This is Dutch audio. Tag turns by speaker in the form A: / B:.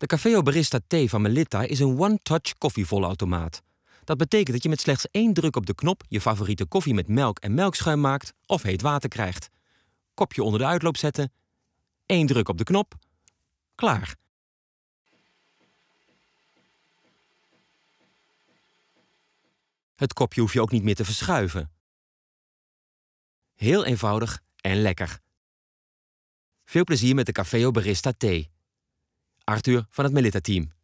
A: De Caféo Barista T van Melitta is een one-touch koffievolautomaat. Dat betekent dat je met slechts één druk op de knop je favoriete koffie met melk en melkschuim maakt of heet water krijgt. Kopje onder de uitloop zetten, één druk op de knop, klaar. Het kopje hoef je ook niet meer te verschuiven. Heel eenvoudig
B: en lekker. Veel plezier met de caféo Barista Thee. Arthur van het Militateam. team